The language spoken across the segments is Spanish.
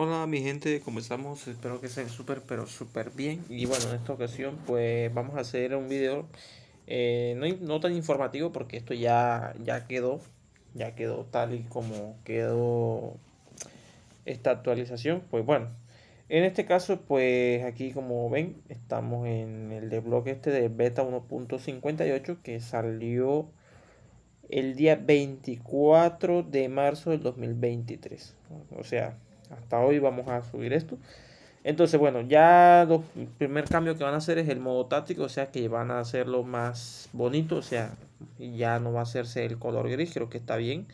Hola mi gente, ¿cómo estamos? Espero que estén súper pero súper bien Y bueno, en esta ocasión pues vamos a hacer un video eh, no, tan informativo porque esto ya, ya quedó Ya quedó tal y como quedó esta actualización Pues bueno, en este caso pues aquí como ven estamos en el desbloque este de beta 1.58 Que salió el día 24 de marzo del 2023 O sea hasta hoy vamos a subir esto. Entonces, bueno, ya el primer cambio que van a hacer es el modo táctico, o sea que van a hacerlo más bonito, o sea, ya no va a hacerse el color gris, creo que está bien.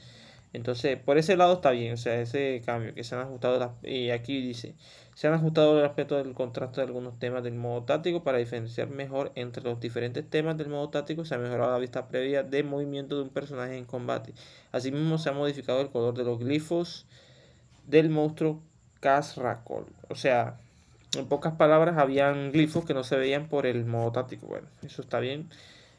Entonces, por ese lado está bien, o sea, ese cambio que se han ajustado, y aquí dice, se han ajustado el aspecto del contraste de algunos temas del modo táctico para diferenciar mejor entre los diferentes temas del modo táctico, se ha mejorado la vista previa de movimiento de un personaje en combate. Asimismo, se ha modificado el color de los glifos del monstruo Casracol. O sea, en pocas palabras, habían glifos que no se veían por el modo táctico. Bueno, eso está bien.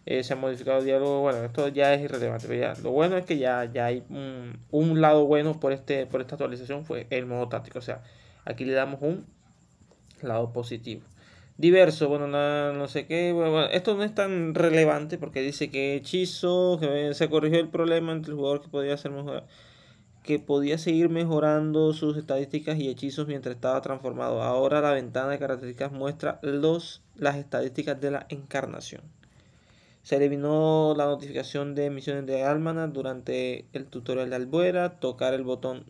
Eh, se ha modificado el diálogo. Bueno, esto ya es irrelevante. Pero ya, lo bueno es que ya, ya hay un, lado bueno por, este, por esta actualización, fue el modo táctico. O sea, aquí le damos un lado positivo. Diverso, bueno, no, sé qué. esto no es tan relevante porque dice que hechizo, que se corrigió el problema entre el jugador que podía ser mejor que podía seguir mejorando sus estadísticas y hechizos mientras estaba transformado. Ahora la ventana de características muestra los, las estadísticas de la encarnación. Se eliminó la notificación de misiones de Almana durante el tutorial de Albuera. Tocar el botón.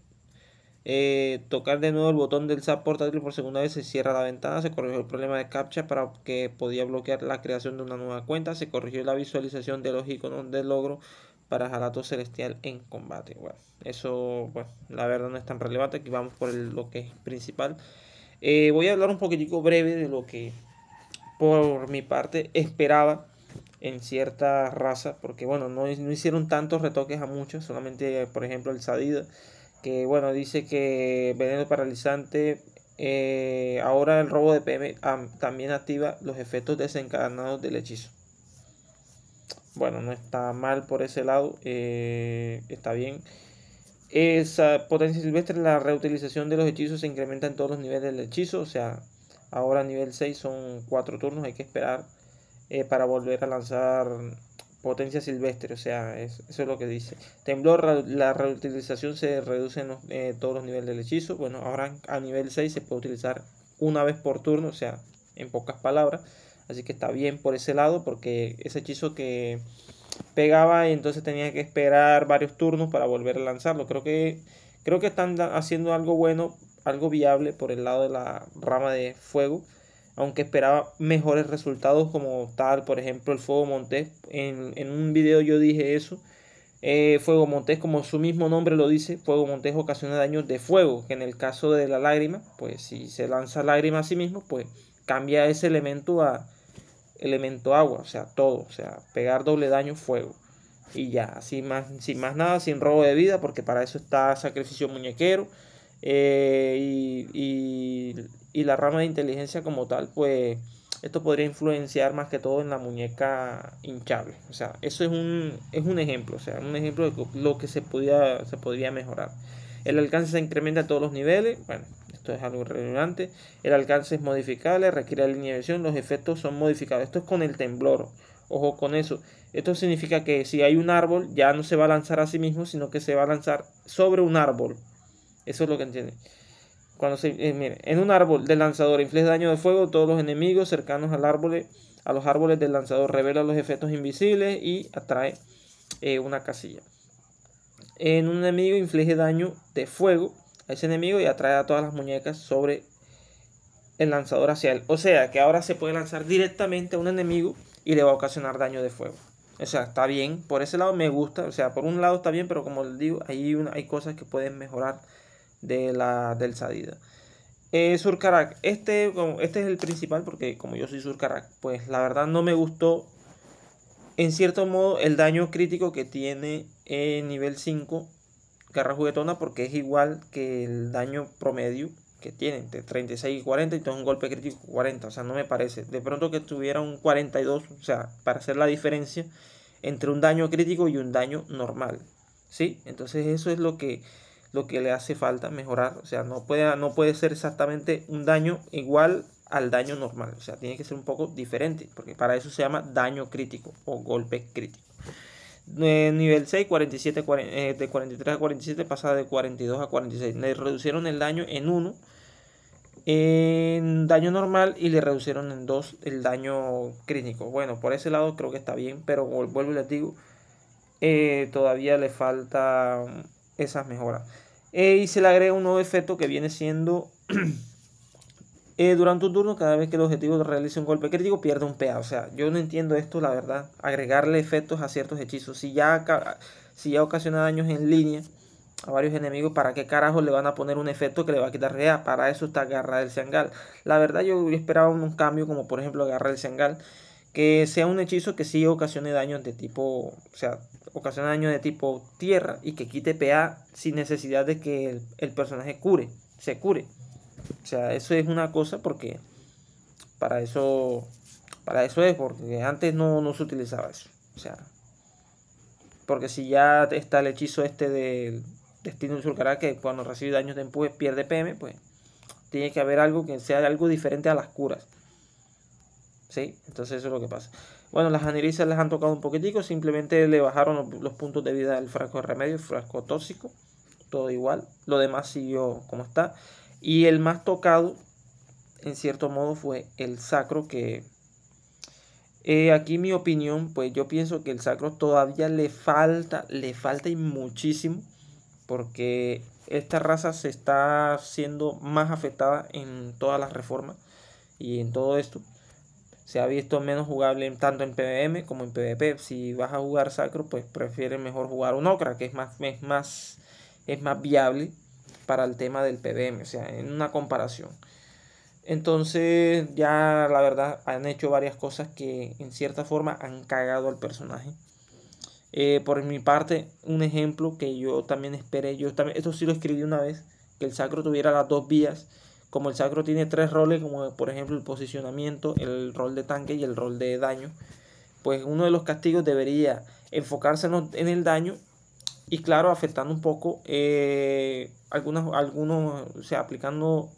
Eh, tocar de nuevo el botón del SAP portátil por segunda vez se cierra la ventana. Se corrigió el problema de captcha para que podía bloquear la creación de una nueva cuenta. Se corrigió la visualización de los iconos de logro para Jalato Celestial en combate. eso, bueno, pues, la verdad no es tan relevante. Aquí vamos por lo que es principal. Eh, voy a hablar un poquitico breve de lo que por mi parte esperaba en cierta raza, porque bueno, no, no hicieron tantos retoques a muchos, solamente por ejemplo el Sadida, que bueno, dice que veneno paralizante, eh, ahora el robo de PM también activa los efectos desencarnados del hechizo. Bueno, no está mal por ese lado, eh, está bien. Esa potencia silvestre, la reutilización de los hechizos se incrementa en todos los niveles del hechizo, o sea, ahora a nivel 6 son 4 turnos, hay que esperar eh, para volver a lanzar potencia silvestre, o sea, eso es lo que dice. Temblor, la reutilización se reduce en eh, todos los niveles del hechizo, bueno, ahora a nivel 6 se puede utilizar una vez por turno, o sea, en pocas palabras, Así que está bien por ese lado porque ese hechizo que pegaba y entonces tenía que esperar varios turnos para volver a lanzarlo. Creo que, creo que están haciendo algo bueno, algo viable por el lado de la rama de fuego. Aunque esperaba mejores resultados como tal, por ejemplo, el Fuego Montés. En, un video yo dije eso. Eh, fuego Montés, como su mismo nombre lo dice, Fuego Montés ocasiona daños de fuego, que en el caso de la lágrima, pues si se lanza lágrima a sí mismo, pues cambia ese elemento a, elemento agua, o sea, todo, o sea, pegar doble daño fuego. Y ya, sin más, sin más nada, sin robo de vida, porque para eso está sacrificio muñequero. Eh, y, y, la rama de inteligencia como tal, pues esto podría influenciar más que todo en la muñeca hinchable. O sea, eso es un, es un ejemplo, o sea, un ejemplo de lo que se, podía, se podría mejorar. El alcance se incrementa a todos los niveles, bueno, esto es algo relevante. El alcance es modificable, requiere la línea de visión, los efectos son modificados. Esto es con el temblor, ojo con eso. Esto significa que si hay un árbol, ya no se va a lanzar a sí mismo, sino que se va a lanzar sobre un árbol. Eso es lo que entiende. Cuando se, eh, mire, en un árbol del lanzador inflige daño de fuego, todos los enemigos cercanos al árbol, a los árboles del lanzador revela los efectos invisibles y atrae eh, una casilla. En un enemigo inflige daño de fuego a ese enemigo y atrae a todas las muñecas sobre el lanzador hacia él. O sea que ahora se puede lanzar directamente a un enemigo y le va a ocasionar daño de fuego. O sea, está bien. Por ese lado me gusta. O sea, por un lado está bien, pero como les digo, hay, hay cosas que pueden mejorar de la, del Sadida. Eh, Surcarac, este, este es el principal porque como yo soy Surcarac, pues la verdad no me gustó en cierto modo el daño crítico que tiene en nivel 5 garra juguetona porque es igual que el daño promedio que tiene, entre 36 y 40, entonces un golpe crítico 40, o sea, no me parece. De pronto que tuviera un 42, o sea, para hacer la diferencia entre un daño crítico y un daño normal, ¿sí? Entonces eso es lo que, lo que le hace falta mejorar, o sea, no puede, no puede ser exactamente un daño igual al daño normal, o sea, tiene que ser un poco diferente, porque para eso se llama daño crítico o golpe crítico. Eh, nivel 6, 47, eh, de 43 a 47, pasa de 42 a 46. Le reducieron el daño en 1, en daño normal y le reducieron en 2 el daño crítico. Bueno, por ese lado creo que está bien, pero vuelvo y les digo, eh, todavía le falta mm, esas mejoras. y se le agrega un nuevo efecto que viene siendo Eh, durante un turno, cada vez que el objetivo realice un golpe crítico, pierde un PA. O sea, yo no entiendo esto, la verdad. Agregarle efectos a ciertos hechizos. Si ya, si ya ocasiona daños en línea a varios enemigos, ¿para qué carajo le van a poner un efecto que le va a quitar PA? Para eso está Garra del Sangal. La verdad, yo esperaba un cambio, como por ejemplo Garra del seangal. que sea un hechizo que sí ocasione daños de tipo. O sea, ocasiona daños de tipo tierra y que quite PA sin necesidad de que el personaje cure, se cure. O sea, eso es una cosa porque para eso, para eso es, porque antes no, se utilizaba eso. O sea, porque si ya está el hechizo este del destino surcará que cuando recibe daños de empuje pierde PM, pues tiene que haber algo que sea algo diferente a las curas. ¿Sí? Entonces eso es lo que pasa. Bueno, las anirizas les han tocado un poquitico, simplemente le bajaron los, puntos de vida del frasco de remedio, frasco tóxico, todo igual. Lo demás siguió como está. Y el más tocado, en cierto modo, fue el sacro, que eh, aquí mi opinión, pues yo pienso que el sacro todavía le falta, le falta y muchísimo, porque esta raza se está siendo más afectada en todas las reformas y en todo esto. Se ha visto menos jugable tanto en PvM como en PvP. Si vas a jugar sacro, pues prefiere mejor jugar un Okra, que es más, es más, es más viable para el tema del PDM, o sea, en una comparación. Entonces ya la verdad han hecho varias cosas que en cierta forma han cagado al personaje. Eh, por mi parte, un ejemplo que yo también esperé, yo también, esto sí lo escribí una vez, que el sacro tuviera las dos vías, como el sacro tiene tres roles, como por ejemplo el posicionamiento, el rol de tanque y el rol de daño, pues uno de los castigos debería enfocarse en el daño y claro, afectando un poco eh, algunos, o sea, aplicando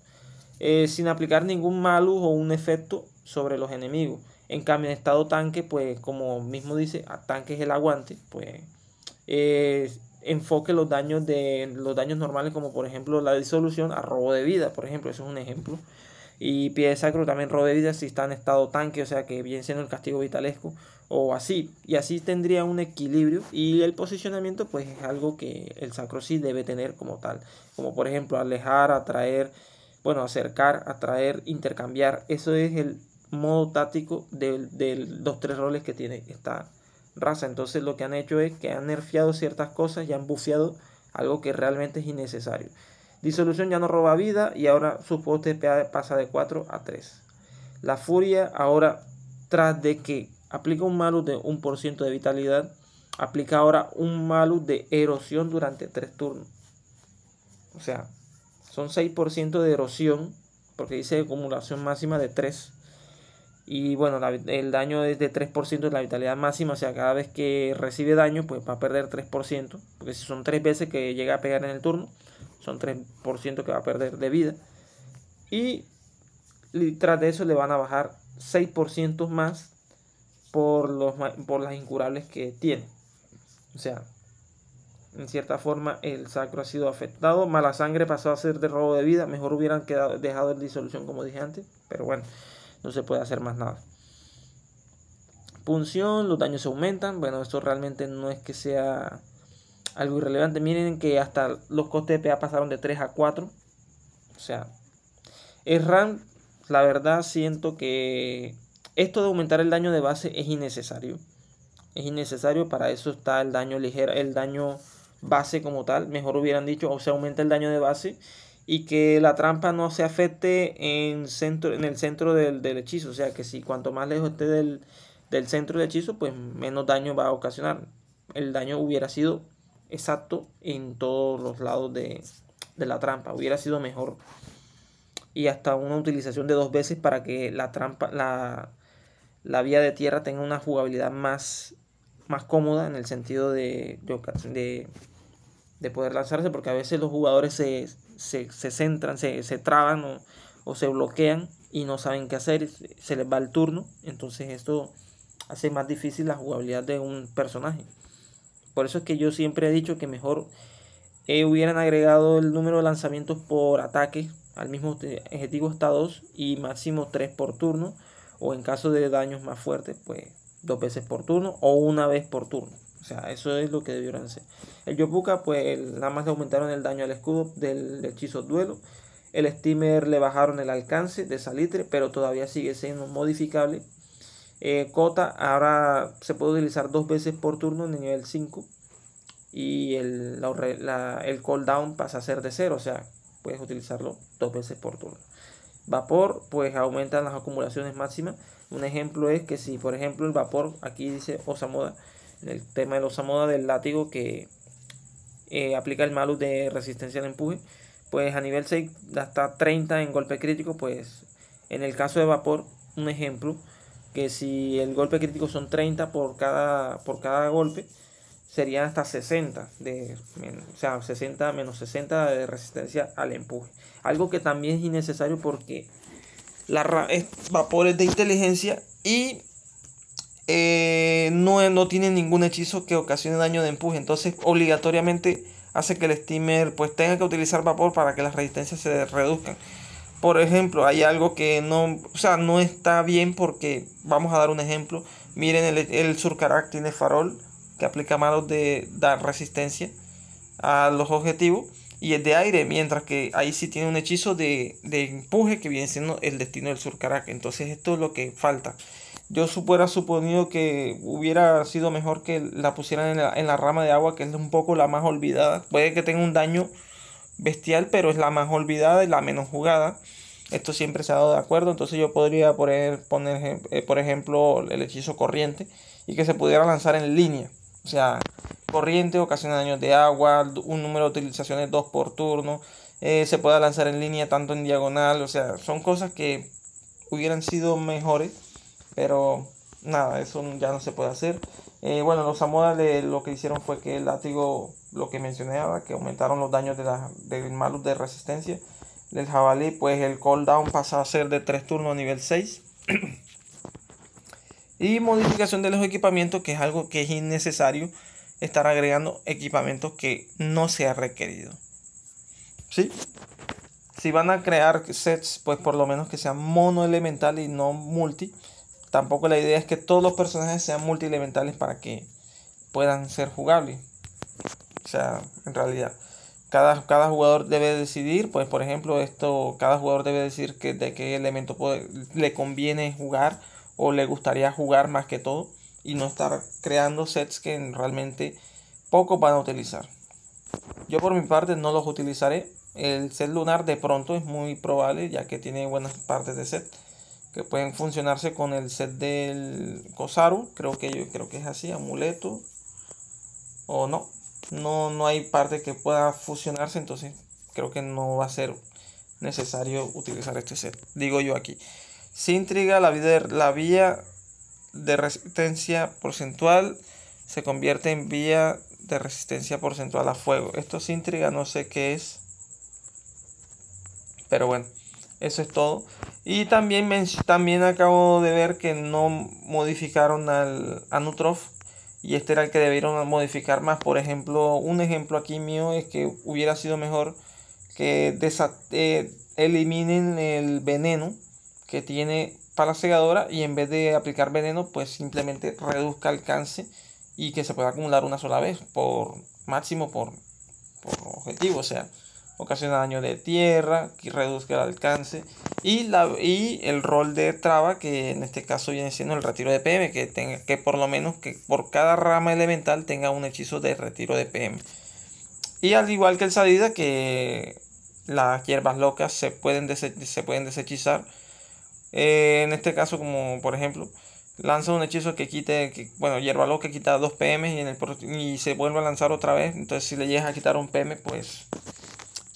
eh, sin aplicar ningún malus o un efecto sobre los enemigos. En cambio, en estado tanque, pues como mismo dice, a tanque es el aguante, pues eh, enfoque los daños de los daños normales, como por ejemplo la disolución a robo de vida, por ejemplo, eso es un ejemplo. Y pie de sacro también robe vida si está en estado tanque, o sea que bien siendo el castigo vitalesco o así. Y así tendría un equilibrio. Y el posicionamiento, pues es algo que el sacro sí debe tener como tal. Como por ejemplo, alejar, atraer, bueno, acercar, atraer, intercambiar. Eso es el modo táctico de, de los tres roles que tiene esta raza. Entonces, lo que han hecho es que han nerfeado ciertas cosas y han bufeado algo que realmente es innecesario. Disolución ya no roba vida y ahora su poste pasa de 4 a 3. La furia ahora, tras de que aplica un malus de 1% de vitalidad, aplica ahora un malus de erosión durante 3 turnos. O sea, son 6% de erosión, porque dice acumulación máxima de 3. Y bueno, el daño es de 3% de la vitalidad máxima, o sea, cada vez que recibe daño, pues va a perder 3%, porque si son 3 veces que llega a pegar en el turno, son 3% que va a perder de vida. Y tras de eso le van a bajar 6% más por, los, por las incurables que tiene. O sea, en cierta forma el sacro ha sido afectado. Mala sangre pasó a ser de robo de vida. Mejor hubieran quedado, dejado en disolución como dije antes. Pero bueno, no se puede hacer más nada. Punción, los daños se aumentan. Bueno, esto realmente no es que sea algo irrelevante. Miren que hasta los costes de PA pasaron de 3 a 4. O sea, el RAM, la verdad siento que esto de aumentar el daño de base es innecesario. Es innecesario, para eso está el daño ligero, el daño base como tal. Mejor hubieran dicho, o sea aumenta el daño de base y que la trampa no se afecte en, centro, en el centro del, hechizo. O sea, que si cuanto más lejos esté del, del centro del hechizo, pues menos daño va a ocasionar. El daño hubiera sido exacto en todos los lados de, la trampa. Hubiera sido mejor. Y hasta una utilización de dos veces para que la trampa, la, vía de tierra tenga una jugabilidad más, más cómoda en el sentido de, de, poder lanzarse, porque a veces los jugadores se, se, centran, se, traban o, o, se bloquean y no saben qué hacer, se les va el turno, entonces esto hace más difícil la jugabilidad de un personaje. Por eso es que yo siempre he dicho que mejor eh, hubieran agregado el número de lanzamientos por ataque al mismo objetivo hasta 2 y máximo 3 por turno. O en caso de daños más fuertes, pues dos veces por turno o una vez por turno. O sea, eso es lo que debieron ser. El Yopuka, pues nada más le aumentaron el daño al escudo del hechizo duelo. El steamer le bajaron el alcance de salitre, pero todavía sigue siendo modificable eh, Cota ahora se puede utilizar dos veces por turno en el nivel 5 y el, la, cooldown pasa a ser de 0, o sea, puedes utilizarlo dos veces por turno. Vapor, pues aumentan las acumulaciones máximas. Un ejemplo es que si, por ejemplo, el vapor, aquí dice Osamoda, en el tema del moda del látigo que eh, aplica el malus de resistencia al empuje, pues a nivel 6 hasta 30 en golpe crítico, pues en el caso de vapor, un ejemplo, que si el golpe crítico son 30 por cada, por cada golpe, serían hasta 60, de, 60 menos 60 de resistencia al empuje. Algo que también es innecesario porque la es vapores de inteligencia y eh, no, no tiene ningún hechizo que ocasione daño de empuje. Entonces, obligatoriamente hace que el steamer pues tenga que utilizar vapor para que las resistencias se reduzcan por ejemplo, hay algo que no, sea, no está bien porque, vamos a dar un ejemplo, miren, el, el Surcarac tiene farol que aplica manos de dar resistencia a los objetivos y es de aire, mientras que ahí sí tiene un hechizo de, empuje que viene siendo el destino del Surcarac. Entonces esto es lo que falta. Yo hubiera suponido que hubiera sido mejor que la pusieran en la, en la rama de agua, que es un poco la más olvidada. Puede que tenga un daño bestial, pero es la más olvidada y la menos jugada. Esto siempre se ha dado de acuerdo, entonces yo podría poner, poner eh, por ejemplo, el hechizo corriente y que se pudiera lanzar en línea. O sea, corriente ocasiona daños de agua, un número de utilizaciones dos por turno, eh, se pueda lanzar en línea tanto en diagonal, o sea, son cosas que hubieran sido mejores, pero nada, eso ya no se puede hacer. Eh, bueno, los Zamoda lo que hicieron fue que el látigo lo que mencionaba, que aumentaron los daños de la, del malus de resistencia del jabalí, pues el cooldown pasa a ser de 3 turnos a nivel 6. y modificación de los equipamientos, que es algo que es innecesario estar agregando equipamientos que no sea requerido. ¿Sí? Si van a crear sets, pues por lo menos que sean Mono elemental y no multi. Tampoco la idea es que todos los personajes sean multi elementales para que puedan ser jugables. O sea, en realidad. Cada, cada, jugador debe decidir, pues por ejemplo, esto, cada jugador debe decir que, de qué elemento le conviene jugar o le gustaría jugar más que todo y no estar creando sets que realmente pocos van a utilizar. Yo por mi parte no los utilizaré. El set lunar de pronto es muy probable ya que tiene buenas partes de set que pueden funcionarse con el set del Kosaru, creo que yo creo que es así, amuleto o no, no, no hay parte que pueda fusionarse, entonces creo que no va a ser necesario utilizar este set, digo yo aquí. Sintriga, la, vida la vía de resistencia porcentual se convierte en vía de resistencia porcentual a fuego. Esto es intriga, no sé qué es. Pero bueno, eso es todo. Y también, también acabo de ver que no modificaron al Anutrof y este era el que debieron modificar más. Por ejemplo, un ejemplo aquí mío es que hubiera sido mejor que eh, eliminen el veneno que tiene para la segadora y en vez de aplicar veneno, pues simplemente reduzca el alcance y que se pueda acumular una sola vez por máximo por, por objetivo. O sea, ocasiona daño de tierra, que reduzca el alcance y, la, y el rol de traba, que en este caso viene siendo el retiro de PM, que, tenga, que por lo menos que por cada rama elemental tenga un hechizo de retiro de PM. Y al igual que el salida, que las hierbas locas se pueden, se pueden deshechizar. Eh, en este caso, como por ejemplo, lanza un hechizo que quite, bueno, hierba loca quita dos PM y, en y se vuelve a lanzar otra vez. Entonces, si le llega a quitar un PM, pues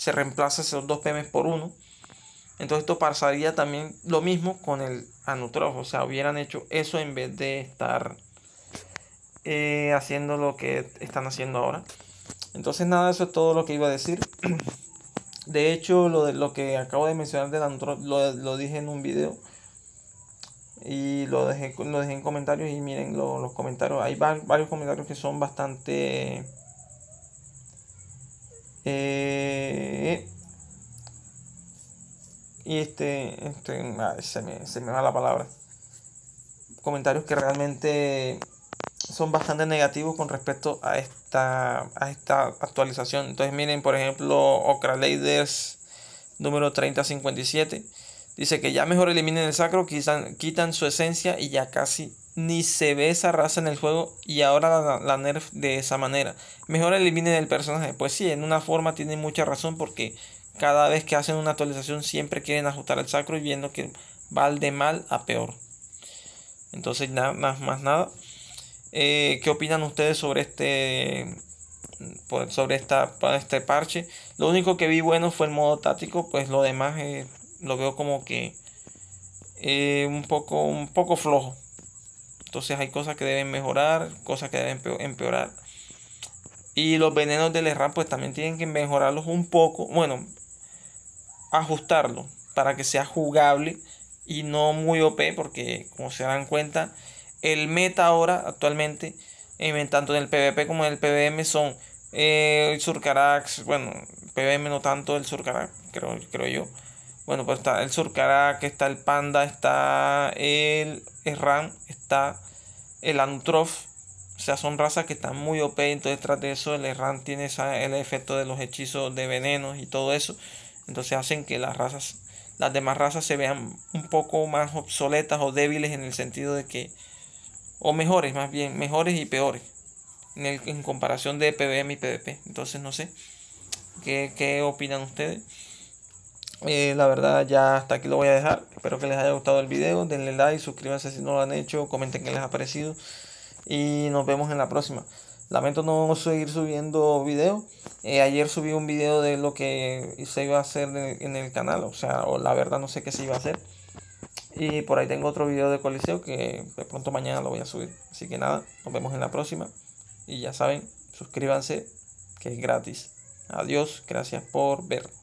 se reemplaza esos dos PMs por uno. Entonces esto pasaría también lo mismo con el anutrof. O sea, hubieran hecho eso en vez de estar eh, haciendo lo que están haciendo ahora. Entonces nada, eso es todo lo que iba a decir. De hecho, lo, de, lo que acabo de mencionar del anutrof lo, dije en un video. Y lo dejé, lo dejé en comentarios y miren los comentarios. Hay varios comentarios que son bastante eh, y este, este se, me, va la palabra. Comentarios que realmente son bastante negativos con respecto a esta, a esta actualización. Entonces miren, por ejemplo, Okra número 3057. Dice que ya mejor eliminen el sacro, quitan, quitan su esencia y ya casi ni se ve esa raza en el juego y ahora la, nerf de esa manera. Mejor eliminen el personaje. Pues sí, en una forma tienen mucha razón porque cada vez que hacen una actualización siempre quieren ajustar el sacro y viendo que va de mal a peor. Entonces nada más, nada. Eh, ¿Qué opinan ustedes sobre este sobre esta este parche? Lo único que vi bueno fue el modo táctico, pues lo demás eh, lo veo como que eh, un poco un poco flojo. Entonces hay cosas que deben mejorar, cosas que deben empeorar. Y los venenos del ram pues también tienen que mejorarlos un poco. Bueno, ajustarlo para que sea jugable y no muy OP porque como se dan cuenta el meta ahora actualmente tanto en el PvP como en el PvM son eh, el Surcarax, bueno, PvM no tanto el Surcarax, creo, creo yo, bueno, pues está el Surcarac, está el Panda, está el Ram, está el Anutrof. O sea, son razas que están muy OP. Entonces, tras de eso, el Erran tiene el efecto de los hechizos de venenos y todo eso. Entonces, hacen que las razas, las demás razas se vean un poco más obsoletas o débiles en el sentido de que, o mejores, más bien, mejores y peores en, comparación de PBM y PvP. Entonces, no sé, ¿qué, qué opinan ustedes? Eh, la verdad ya hasta aquí lo voy a dejar. Espero que les haya gustado el video. Denle like, suscríbanse si no lo han hecho. Comenten qué les ha parecido. Y nos vemos en la próxima. Lamento no seguir subiendo video. Eh, ayer subí un video de lo que se iba a hacer en el canal. O sea, la verdad no sé qué se iba a hacer. Y por ahí tengo otro video de Coliseo que de pronto mañana lo voy a subir. Así que nada, nos vemos en la próxima. Y ya saben, suscríbanse que es gratis. Adiós, gracias por ver.